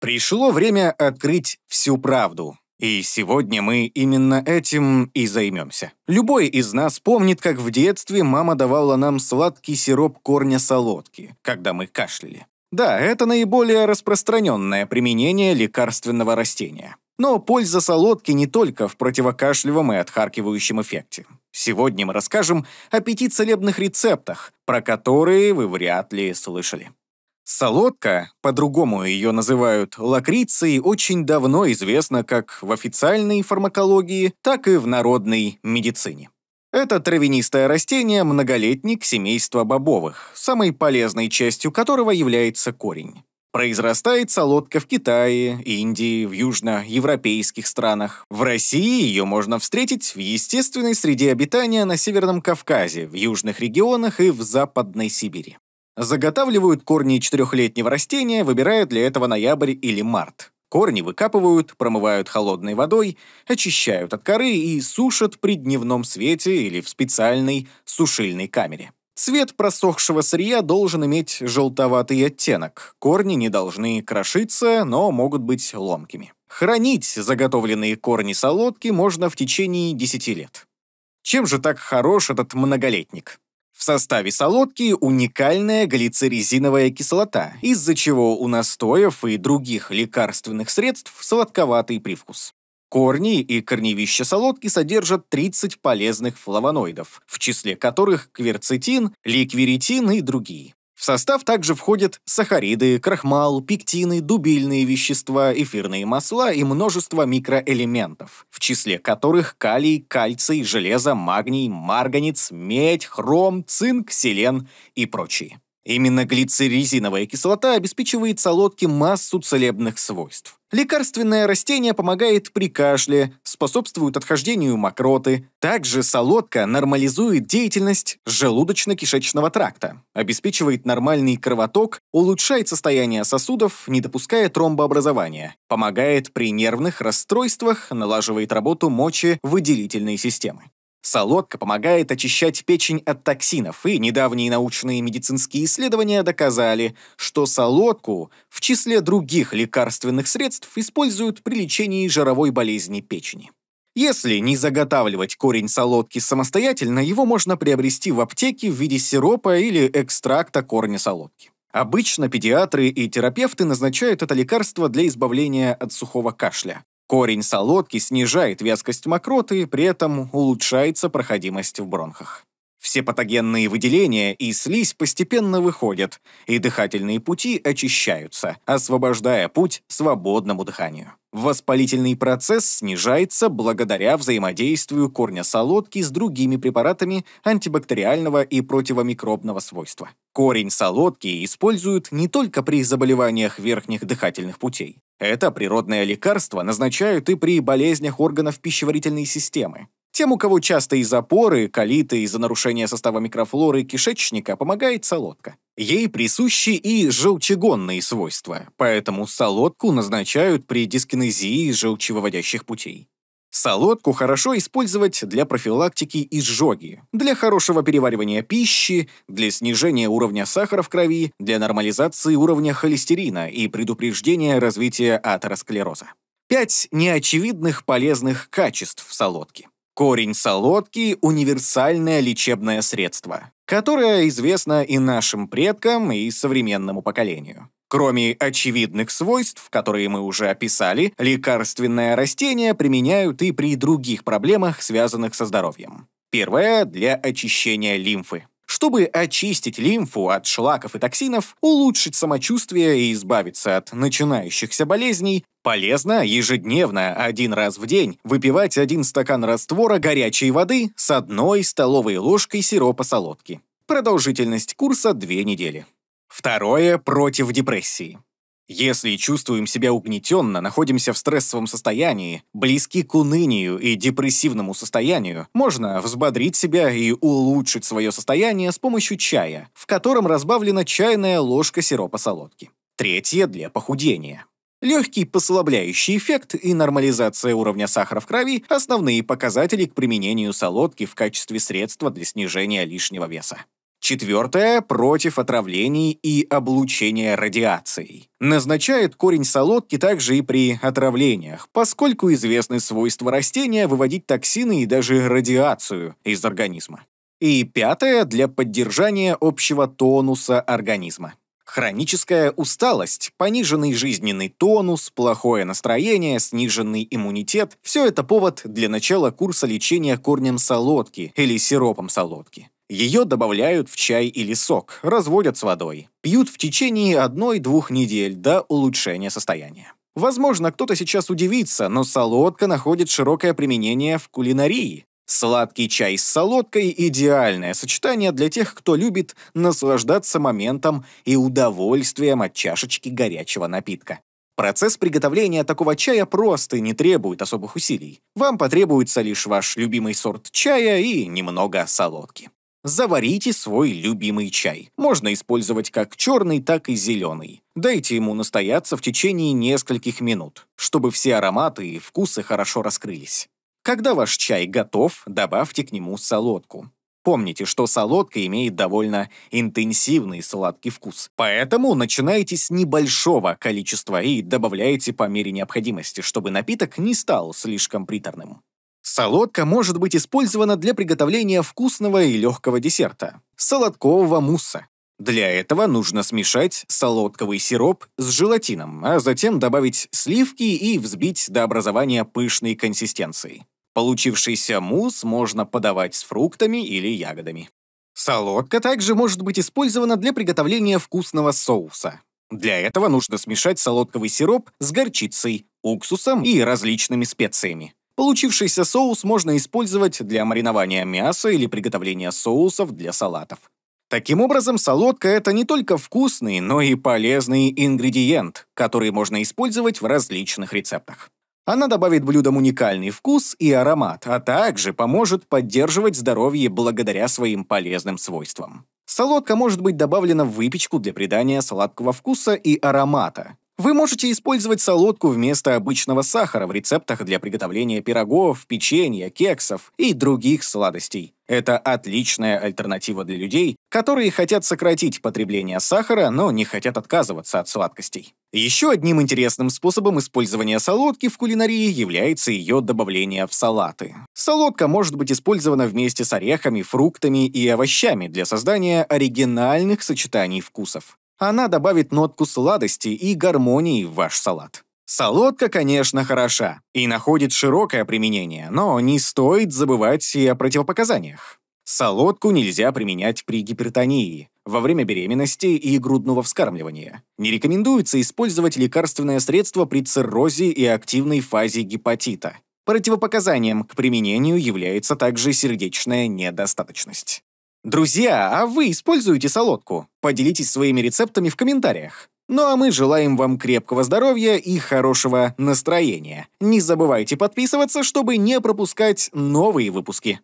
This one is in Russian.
Пришло время открыть всю правду. И сегодня мы именно этим и займемся. Любой из нас помнит, как в детстве мама давала нам сладкий сироп корня солодки, когда мы кашляли. Да, это наиболее распространенное применение лекарственного растения. Но польза солодки не только в противокашлевом и отхаркивающем эффекте. Сегодня мы расскажем о пяти целебных рецептах, про которые вы вряд ли слышали. Солодка, по-другому ее называют лакрицией, очень давно известна как в официальной фармакологии, так и в народной медицине. Это травянистое растение – многолетник семейства бобовых, самой полезной частью которого является корень. Произрастает солодка в Китае, Индии, в южноевропейских странах. В России ее можно встретить в естественной среде обитания на Северном Кавказе, в южных регионах и в Западной Сибири. Заготавливают корни четырехлетнего растения, выбирая для этого ноябрь или март. Корни выкапывают, промывают холодной водой, очищают от коры и сушат при дневном свете или в специальной сушильной камере. Цвет просохшего сырья должен иметь желтоватый оттенок. Корни не должны крошиться, но могут быть ломкими. Хранить заготовленные корни солодки можно в течение 10 лет. Чем же так хорош этот многолетник? В составе солодки уникальная глицеризиновая кислота, из-за чего у настоев и других лекарственных средств сладковатый привкус. Корни и корневища солодки содержат 30 полезных флавоноидов, в числе которых кверцетин, ликверитин и другие. В состав также входят сахариды, крахмал, пектины, дубильные вещества, эфирные масла и множество микроэлементов, в числе которых калий, кальций, железо, магний, марганец, медь, хром, цинк, селен и прочие. Именно глицеризиновая кислота обеспечивает солодке массу целебных свойств. Лекарственное растение помогает при кашле, способствует отхождению мокроты. Также солодка нормализует деятельность желудочно-кишечного тракта, обеспечивает нормальный кровоток, улучшает состояние сосудов, не допуская тромбообразования, помогает при нервных расстройствах, налаживает работу мочи выделительной системы. Солодка помогает очищать печень от токсинов, и недавние научные медицинские исследования доказали, что солодку в числе других лекарственных средств используют при лечении жировой болезни печени. Если не заготавливать корень солодки самостоятельно, его можно приобрести в аптеке в виде сиропа или экстракта корня солодки. Обычно педиатры и терапевты назначают это лекарство для избавления от сухого кашля, Корень солодки снижает вязкость мокроты, при этом улучшается проходимость в бронхах. Все патогенные выделения и слизь постепенно выходят, и дыхательные пути очищаются, освобождая путь свободному дыханию. Воспалительный процесс снижается благодаря взаимодействию корня солодки с другими препаратами антибактериального и противомикробного свойства. Корень солодки используют не только при заболеваниях верхних дыхательных путей. Это природное лекарство назначают и при болезнях органов пищеварительной системы. Тем, у кого часто из-за поры, колиты, из-за нарушения состава микрофлоры кишечника помогает солодка. Ей присущи и желчегонные свойства, поэтому солодку назначают при дискинезии желчевыводящих путей. Солодку хорошо использовать для профилактики изжоги, для хорошего переваривания пищи, для снижения уровня сахара в крови, для нормализации уровня холестерина и предупреждения развития атеросклероза. Пять неочевидных полезных качеств солодки. Корень солодки – универсальное лечебное средство, которое известно и нашим предкам, и современному поколению. Кроме очевидных свойств, которые мы уже описали, лекарственное растение применяют и при других проблемах, связанных со здоровьем. Первое – для очищения лимфы чтобы очистить лимфу от шлаков и токсинов, улучшить самочувствие и избавиться от начинающихся болезней, полезно ежедневно один раз в день выпивать один стакан раствора горячей воды с одной столовой ложкой сиропа солодки. Продолжительность курса две недели. Второе против депрессии. Если чувствуем себя угнетенно, находимся в стрессовом состоянии, близки к унынию и депрессивному состоянию, можно взбодрить себя и улучшить свое состояние с помощью чая, в котором разбавлена чайная ложка сиропа солодки. Третье для похудения. Легкий послабляющий эффект и нормализация уровня сахара в крови – основные показатели к применению солодки в качестве средства для снижения лишнего веса. Четвертое – против отравлений и облучения радиацией. Назначает корень солодки также и при отравлениях, поскольку известны свойства растения выводить токсины и даже радиацию из организма. И пятое – для поддержания общего тонуса организма. Хроническая усталость, пониженный жизненный тонус, плохое настроение, сниженный иммунитет – все это повод для начала курса лечения корнем солодки или сиропом солодки. Ее добавляют в чай или сок, разводят с водой. Пьют в течение одной-двух недель до улучшения состояния. Возможно, кто-то сейчас удивится, но солодка находит широкое применение в кулинарии. Сладкий чай с солодкой – идеальное сочетание для тех, кто любит наслаждаться моментом и удовольствием от чашечки горячего напитка. Процесс приготовления такого чая прост и не требует особых усилий. Вам потребуется лишь ваш любимый сорт чая и немного солодки. Заварите свой любимый чай. Можно использовать как черный, так и зеленый. Дайте ему настояться в течение нескольких минут, чтобы все ароматы и вкусы хорошо раскрылись. Когда ваш чай готов, добавьте к нему солодку. Помните, что солодка имеет довольно интенсивный сладкий вкус, поэтому начинайте с небольшого количества и добавляйте по мере необходимости, чтобы напиток не стал слишком приторным. Солодка может быть использована для приготовления вкусного и легкого десерта – солодкового мусса. Для этого нужно смешать солодковый сироп с желатином, а затем добавить сливки и взбить до образования пышной консистенции. Получившийся мусс можно подавать с фруктами или ягодами. Солодка также может быть использована для приготовления вкусного соуса. Для этого нужно смешать солодковый сироп с горчицей, уксусом и различными специями. Получившийся соус можно использовать для маринования мяса или приготовления соусов для салатов. Таким образом, солодка – это не только вкусный, но и полезный ингредиент, который можно использовать в различных рецептах. Она добавит блюдам уникальный вкус и аромат, а также поможет поддерживать здоровье благодаря своим полезным свойствам. Солодка может быть добавлена в выпечку для придания сладкого вкуса и аромата. Вы можете использовать солодку вместо обычного сахара в рецептах для приготовления пирогов, печенья, кексов и других сладостей. Это отличная альтернатива для людей, которые хотят сократить потребление сахара, но не хотят отказываться от сладкостей. Еще одним интересным способом использования солодки в кулинарии является ее добавление в салаты. Солодка может быть использована вместе с орехами, фруктами и овощами для создания оригинальных сочетаний вкусов. Она добавит нотку сладости и гармонии в ваш салат. Солодка, конечно, хороша и находит широкое применение, но не стоит забывать и о противопоказаниях. Солодку нельзя применять при гипертонии, во время беременности и грудного вскармливания. Не рекомендуется использовать лекарственное средство при циррозе и активной фазе гепатита. Противопоказанием к применению является также сердечная недостаточность. Друзья, а вы используете солодку? Поделитесь своими рецептами в комментариях. Ну а мы желаем вам крепкого здоровья и хорошего настроения. Не забывайте подписываться, чтобы не пропускать новые выпуски.